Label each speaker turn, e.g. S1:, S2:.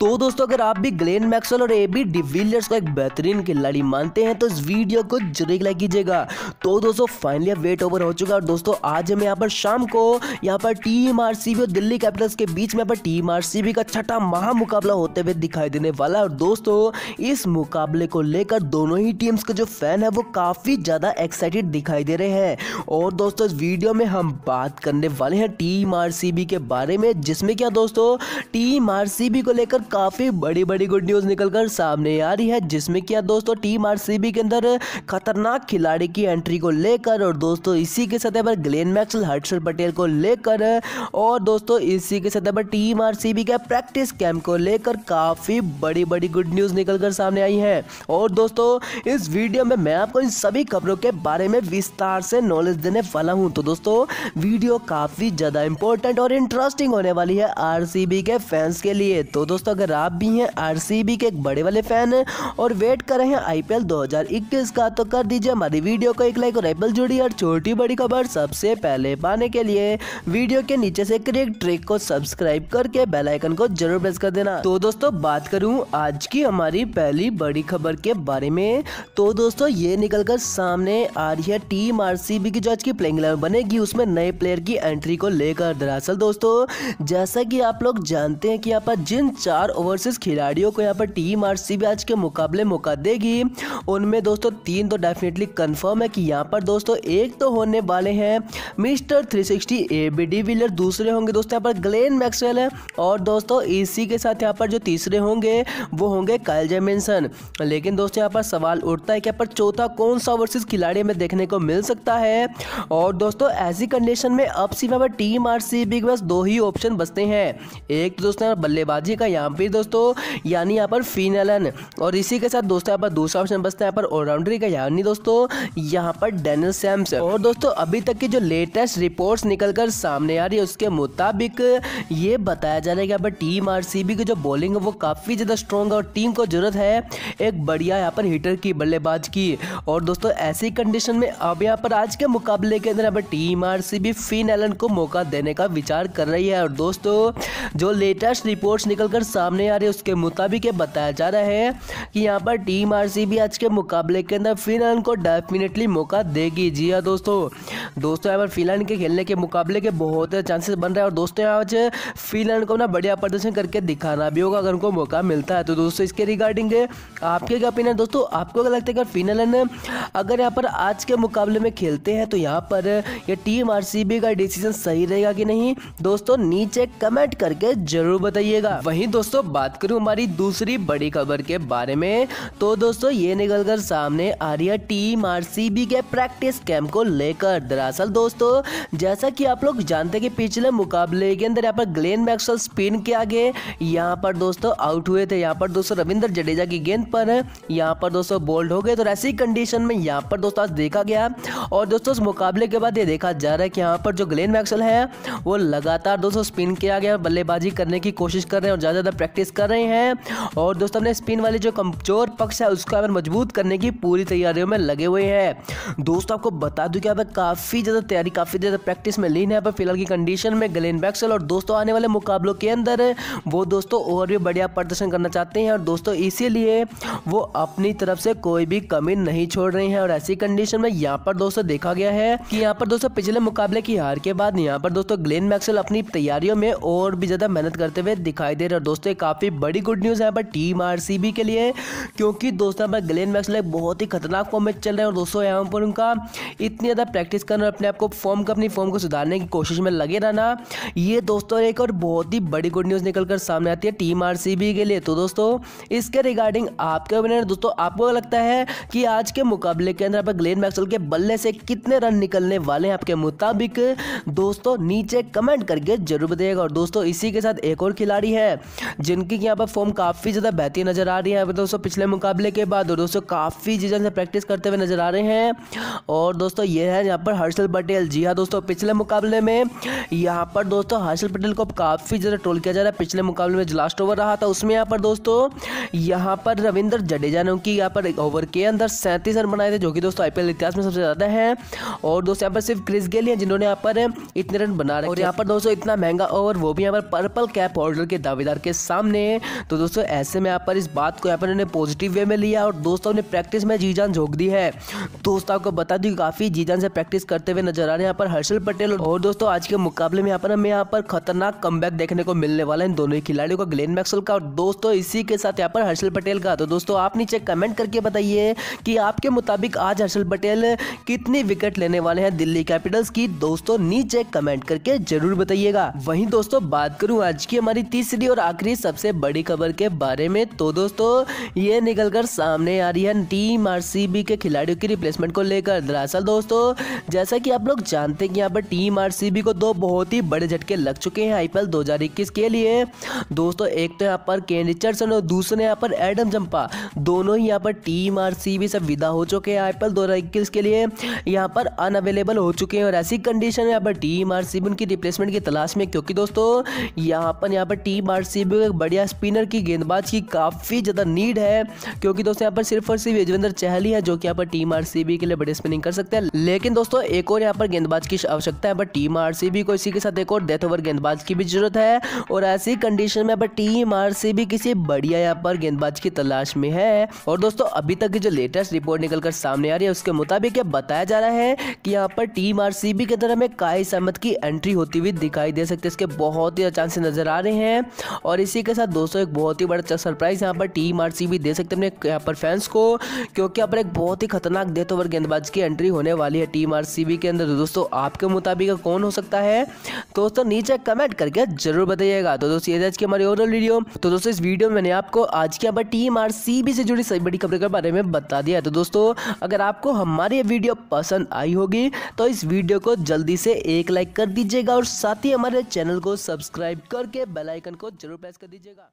S1: तो दोस्तों अगर आप भी ग्लेन मैक्सवेल और एबी डिविलियर्स को एक बेहतरीन खिलाड़ी मानते हैं तो इस वीडियो को जरूर लाइक कीजिएगा तो दोस्तों फाइनली वेट ओवर हो चुका है और दोस्तों आज हम यहाँ पर शाम को यहाँ पर टीम आरसीबी और दिल्ली कैपिटल्स के बीच में पर टीम आरसीबी का छठा महामुकाबला होते हुए दिखाई देने वाला है और दोस्तों इस मुकाबले को लेकर दोनों ही टीम्स के जो फैन है वो काफी ज्यादा एक्साइटेड दिखाई दे रहे हैं और दोस्तों इस वीडियो में हम बात करने वाले हैं टीम बी के बारे में जिसमें क्या दोस्तों टीम बी को लेकर काफी बड़ी बड़ी गुड न्यूज निकलकर सामने आ रही है जिसमें क्या दोस्तों टीम आरसीबी के अंदर खतरनाक खिलाड़ी की एंट्री को लेकर और दोस्तों इसी के सतह पर ग्लेन मैक्सल हर्षल पटेल को लेकर और दोस्तों इसी के सतह पर टीम आर के प्रैक्टिस कैंप को लेकर काफी बड़ी बड़ी गुड न्यूज निकलकर सामने आई है और दोस्तों इस वीडियो में मैं आपको इन सभी खबरों के बारे में विस्तार से नॉलेज देने वाला हूँ तो दोस्तों वीडियो काफी ज्यादा इंपॉर्टेंट और इंटरेस्टिंग होने वाली है आरसीबी के फैंस के लिए तो दोस्तों अगर आप भी हैं आरसीबी के एक बड़े वाले फैन हैं और वेट कर रहे हैं आईपीएल 2021 का तो कर दीजिए हमारी वीडियो को एक लाइक और आईपीएल जुड़ी और छोटी बड़ी खबर सबसे पहले पाने के लिए वीडियो के नीचे से क्रिक ट्रिक को सब्सक्राइब करके बेलाइकन को जरूर प्रेस कर देना तो दोस्तों बात करूँ आज की हमारी पहली बड़ी खबर के बारे में तो दोस्तों ये निकलकर सामने आ रही है टीम आरसीबी की जो आज की प्लेइंग बनेगी उसमें नए प्लेयर की एंट्री को लेकर दरअसल दोस्तों जैसा कि आप लोग जानते हैं कि यहाँ पर जिन चार चार ओवरसीज खिलाड़ियों को यहाँ पर टीम आर आज के मुकाबले मौका देगी उनमें दोस्तों तीन तो डेफिनेटली कन्फर्म है कि यहाँ पर दोस्तों एक तो होने वाले हैं Mr three sixty de Villiers दूसरे होंगे दोस्तों यहाँ पर ग्लेन मैक्सवेल है और दोस्तों इसी के साथ यहाँ पर जो तीसरे होंगे वो होंगे कायल जेमिनसन लेकिन दोस्तों यहाँ पर सवाल उठता है कि यहाँ पर चौथा कौन सा ओवरसीज खिलाड़ी हमें देखने को मिल सकता है और दोस्तों ऐसी कंडीशन में अब सिर्फ टीम आर सी बस दो ही ऑप्शन बचते हैं एक तो दोस्तों बल्लेबाजी का यहाँ फिर दोस्तों यानी यहाँ पर फिनलन और इसी के साथ दोस्तों यहाँ पर दूसरा ऑप्शन बचता है यहाँ पर ऑलराउंडरी का यानी दोस्तों यहाँ पर डेनल सैम्स और दोस्तों अभी तक की जो लेटेस्ट रिपोर्ट्स कर सामने आ रही है उसके मुताबिक ये बताया जा रहा है कि यहाँ पर टीम आरसीबी की जो बॉलिंग है वो काफ़ी ज़्यादा स्ट्रॉन्ग है और टीम को जरूरत है एक बढ़िया यहाँ पर हीटर की बल्लेबाज की और दोस्तों ऐसी कंडीशन में अब यहाँ पर आज के मुकाबले के अंदर यहाँ पर team R C B Finn Allen को मौका देने का विचार कर रही है और दोस्तों जो लेटेस्ट रिपोर्ट्स निकलकर सामने सामने आ रही है उसके मुताबिक ये बताया जा रहा है कि यहाँ पर टीम आर आज के मुकाबले के अंदर फिर को डेफिनेटली मौका देगी जी हाँ दोस्तों दोस्तों यहाँ पर फिनलैंड के खेलने के मुकाबले के बहुत चांसेस बन रहे हैं और दोस्तों आज फिनलैंड को ना बढ़िया प्रदर्शन करके दिखाना भी होगा अगर उनको मौका मिलता है तो दोस्तों इसके रिगार्डिंग आपके क्या ओपिनियन दोस्तों आपको क्या लगता है अगर फिनलैंड अगर यहाँ पर आज के मुकाबले में खेलते हैं तो यहाँ पर यह टीम आर का डिसीजन सही रहेगा कि नहीं दोस्तों नीचे कमेंट करके जरूर बताइएगा वही दोस्तों बात करूँ हमारी दूसरी बड़ी खबर के बारे में तो दोस्तों ये निकलकर सामने आ रही है टीम आर के प्रैक्टिस कैंप को लेकर दरअसल दोस्तों जैसा कि आप लोग जानते हैं कि पिछले मुकाबले के अंदर यहाँ पर ग्लेन मैक्सल स्पिन के आगे यहाँ पर दोस्तों आउट हुए थे यहाँ पर दोस्तों रविंद्र जडेजा की गेंद पर यहाँ पर दोस्तों बोल्ड हो गए तो ऐसी कंडीशन में यहाँ पर दोस्तों आज देखा गया और दोस्तों उस मुकाबले के बाद ये देखा जा रहा है कि यहाँ पर जो ग्लेन मैक्सल है वो लगातार दोस्तों स्पिन के आगे बल्लेबाजी करने की कोशिश कर रहे हैं और ज़्यादा ज़्यादा प्रैक्टिस कर रहे हैं और दोस्तों अपने स्पिन वाले जो कमजोर पक्ष है उसको अगर मजबूत करने की पूरी तैयारियों में लगे हुए हैं दोस्तों आपको बता दूं कि यहाँ पर काफ़ी काफ़ी ज़्यादा तैयारी काफ़ी ज़्यादा प्रैक्टिस में लीन है पर फिलहाल की कंडीशन में ग्लेन बैक्सल और दोस्तों आने वाले मुकाबलों के अंदर वो दोस्तों और भी बढ़िया प्रदर्शन करना चाहते हैं और दोस्तों इसीलिए वो अपनी तरफ से कोई भी कमी नहीं छोड़ रहे हैं और ऐसी कंडीशन में यहाँ पर दोस्तों देखा गया है कि यहाँ पर दोस्तों पिछले मुकाबले की हार के बाद यहाँ पर दोस्तों ग्लेन मैक्सल अपनी तैयारियों में और भी ज़्यादा मेहनत करते हुए दिखाई दे रहे और दोस्तों काफ़ी बड़ी गुड न्यूज़ है पर टीम आर के लिए क्योंकि दोस्तों पर ग्लेन मैक्सल बहुत ही खतरनाक फॉर्म चल रहे हैं और दोस्तों यहाँ पर उनका इतनी ज़्यादा प्रैक्टिस कर और अपने आप को फॉर्म को अपनी फॉर्म को सुधारने की कोशिश में लगे रहना ये दोस्तों एक और बहुत ही बड़ी गुड न्यूज़ निकल कर सामने आती है टीम आर के लिए तो दोस्तों इसके रिगार्डिंग आपके ओपिनियन दोस्तों आपको लगता है कि आज के मुकाबले के अंदर आप ग्लेन मैक्सल के बल्ले से कितने रन निकलने वाले हैं आपके मुताबिक दोस्तों नीचे कमेंट करके जरूर बताइएगा और दोस्तों इसी के साथ एक और खिलाड़ी है जिनकी यहाँ पर फॉर्म काफ़ी ज़्यादा बेहतर नज़र आ रही है दोस्तों पिछले मुकाबले के बाद दोस्तों काफ़ी चीज़ों से प्रैक्टिस करते हुए नज़र आ रहे हैं और दोस्तों ये है यहाँ पर हर हर्षल पटेल जी हाँ दोस्तों पिछले मुकाबले में यहाँ पर दोस्तों हर्षल पटेल को काफ़ी ज़्यादा ट्रोल किया जा रहा है पिछले मुकाबले में लास्ट ओवर रहा था उसमें यहाँ पर दोस्तों यहाँ पर रविंदर जडेजा ने उनकी यहाँ पर ओवर के अंदर सैंतीस रन बनाए थे जो कि दोस्तों आईपीएल इतिहास में सबसे ज़्यादा है और दोस्तों यहाँ पर सिर्फ क्रिस गेल है जिन्होंने यहाँ पर इतने रन बना रहे और यहाँ पर दोस्तों इतना महंगा ओवर वो भी यहाँ पर पर्पल कैप होल्डर के दावेदार के सामने तो दोस्तों ऐसे में यहाँ पर इस बात को यहाँ पर उन्होंने पॉजिटिव वे में लिया और दोस्तों ने प्रैक्टिस में जी जान झोंक दी है दोस्तों आपको बता दूँ काफ़ी जी जान से प्रैक्टिस कर करते हुए नजर आ रहे हैं यहाँ पर हर्षल पटेल और दोस्तों आज के मुकाबले में यहाँ पर हमें यहाँ पर खतरनाक कम देखने को मिलने वाला है दोनों ही खिलाड़ियों का ग्लेन मैक्सल का और दोस्तों इसी के साथ यहाँ पर हर्षल पटेल का तो दोस्तों आप नीचे कमेंट करके बताइए कि आपके मुताबिक आज हर्षल पटेल कितनी विकेट लेने वाले हैं दिल्ली कैपिटल्स की दोस्तों नीचे कमेंट करके जरूर बताइएगा वही दोस्तों बात करूँ आज की हमारी तीसरी और आखिरी सबसे बड़ी खबर के बारे में तो दोस्तों ये निकलकर सामने आ रही है टीम आरसीबी के खिलाड़ियों की रिप्लेसमेंट को लेकर दरअसल दोस्तों जैसे जैसा कि आप लोग जानते हैं कि यहाँ पर टीम आरसीबी को दो बहुत ही बड़े झटके लग चुके हैं आईपीएल 2021 के लिए दोस्तों एक तो यहाँ पर केन रिचर्डसन और दूसरे यहाँ पर एडम जंपा दोनों ही यहाँ पर टीम आरसीबी से विदा हो चुके हैं आईपीएल 2021 के लिए यहाँ पर अनअवेलेबल हो चुके हैं और ऐसी कंडीशन में यहाँ पर टीम आर उनकी रिप्लेसमेंट की तलाश में क्योंकि दोस्तों यहाँ पर यहाँ पर टीम आर को एक बढ़िया स्पिनर की गेंदबाज की काफ़ी ज़्यादा नीड है क्योंकि दोस्तों यहाँ पर सिर्फ और सिर्फ यजवेंद्र चहल ही है जो कि यहाँ पर टीम आर के लिए बड़े स्पिनिंग कर सकते हैं लेकिन दोस्तों एक और यहाँ पर गेंदबाज की आवश्यकता है बट टीम आरसीबी को इसी के साथ एक और डेथ ओवर गेंदबाज की भी जरूरत है और ऐसी कंडीशन में पर टीम आरसीबी किसी बढ़िया यहाँ पर गेंदबाज की तलाश में है और दोस्तों अभी तक की जो लेटेस्ट रिपोर्ट निकलकर सामने आ रही है उसके मुताबिक ये बताया जा रहा है कि यहाँ पर टीम आरसीबी के तरह में काइस अहमद की एंट्री होती हुई दिखाई दे सकती है इसके बहुत ही चांसेस नजर आ रहे हैं और इसी के साथ दोस्तों एक बहुत ही बड़ा सरप्राइज यहाँ पर टीम आरसीबी दे सकते हैं यहाँ पर फैंस को क्योंकि यहाँ पर एक बहुत ही खतरनाक डेथ ओवर गेंदबाज की एंट्री होने वाली है टीम आरसीबी सभी के अंदर तो दोस्तों आपके मुताबिक कौन हो सकता है तो दोस्तों नीचे कमेंट करके जरूर बताइएगा तो दोस्तों ये आज की हमारी ओवरऑल वीडियो तो दोस्तों इस वीडियो में मैंने आपको आज की हमारे टीम आर सीबी से जुड़ी सभी बड़ी खबरों के बारे में बता दिया तो दोस्तों अगर आपको हमारी वीडियो पसंद आई होगी तो इस वीडियो को जल्दी से एक लाइक कर दीजिएगा और साथ ही हमारे चैनल को सब्सक्राइब करके बेलाइकन को जरूर प्रेस कर दीजिएगा